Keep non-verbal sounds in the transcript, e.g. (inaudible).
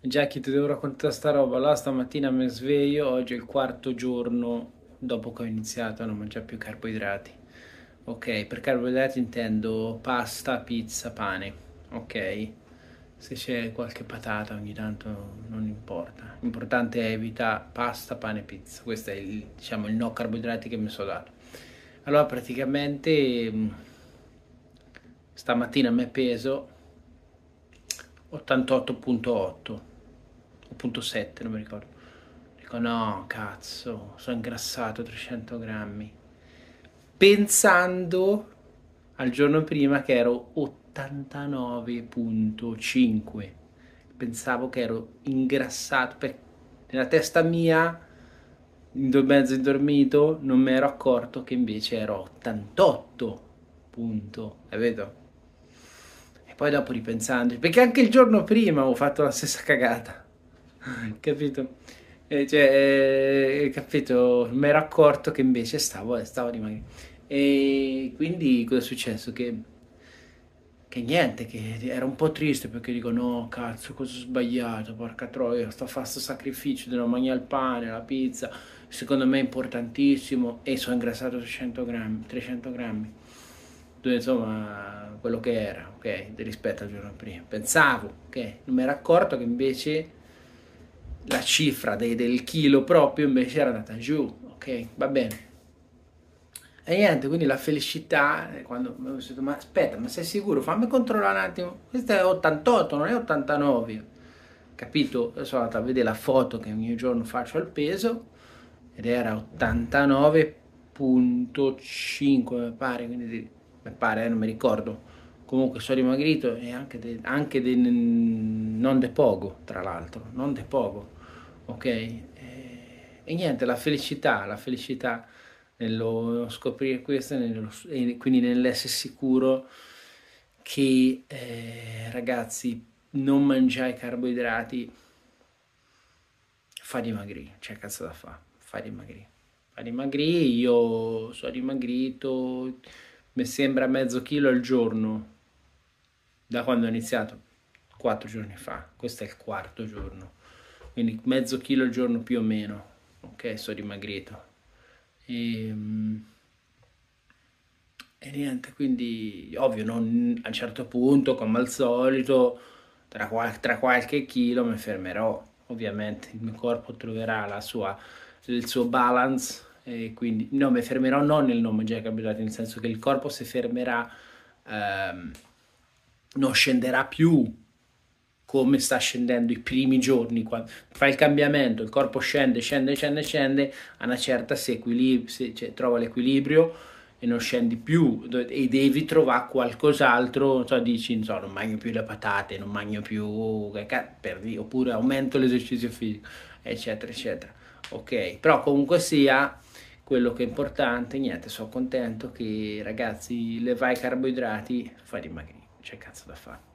Jackie, ti devo raccontare sta roba. Là stamattina mi sveglio, oggi è il quarto giorno dopo che ho iniziato a non mangiare più carboidrati. Ok, per carboidrati intendo pasta, pizza, pane. Ok, se c'è qualche patata ogni tanto non importa. L'importante è evitare pasta, pane pizza. Questo è il, diciamo, il no carboidrati che mi sono dato. Allora praticamente mm, stamattina mi è peso 88.8 1.7, non mi ricordo. Dico, no, cazzo, sono ingrassato 300 grammi. Pensando al giorno prima che ero 89.5. Pensavo che ero ingrassato, perché nella testa mia in mezzo indormito, non mi ero accorto che invece ero 88, punto, hai vedo? E poi dopo ripensando, perché anche il giorno prima ho fatto la stessa cagata. (laughs) capito? Cioè, eh, cioè, eh, capito, mi ero accorto che invece stavo, eh, stavo dimagrendo. E quindi cosa è successo? Che, che, niente, che era un po' triste perché dico no, cazzo, cosa ho sbagliato, porca troia, sto a fare questo sacrificio della mangiare il pane, la pizza, secondo me è importantissimo e sono ingrassato su grammi, 300 grammi. Dove, insomma, quello che era, ok, rispetto al giorno prima. Pensavo, ok, non mi ero accorto che invece la cifra dei, del chilo proprio invece era andata giù, ok? Va bene. E niente, quindi la felicità, eh, quando mi ho detto, ma aspetta, ma sei sicuro? Fammi controllare un attimo, questo è 88, non è 89, capito? Adesso sono andato a vedere la foto che ogni giorno faccio al peso, ed era 89.5 mi pare, quindi mi pare, eh, non mi ricordo. Comunque sono dimagrito e anche, de, anche de, non de poco, tra l'altro, non de poco ok? E, eh, e niente, la felicità, la felicità nello scoprire questo nello, e quindi nell'essere sicuro che eh, ragazzi non mangiare carboidrati fa dimagrire, c'è cioè, cazzo da fa, fa dimagrire, fa dimagrire, io sono dimagrito, mi sembra mezzo chilo al giorno, da quando ho iniziato, quattro giorni fa, questo è il quarto giorno, quindi mezzo chilo al giorno più o meno, ok, sono dimagrito. E, ehm, e niente, quindi ovvio, non, a un certo punto, come al solito, tra, tra qualche chilo mi fermerò, ovviamente il mio corpo troverà la sua, il suo balance e quindi no, mi fermerò non nel nome Jacob Abitati, nel senso che il corpo si fermerà, ehm, non scenderà più come sta scendendo i primi giorni, quando fai il cambiamento, il corpo scende, scende, scende, scende, a una certa si equilibra, cioè, trova l'equilibrio e non scendi più e devi trovare qualcos'altro, so, dici non, so, non mangio più le patate, non mangio più, perdi, oppure aumento l'esercizio fisico, eccetera, eccetera. Ok, però comunque sia quello che è importante, niente, sono contento che ragazzi levai i carboidrati, fai dimagrire, c'è cazzo da fare.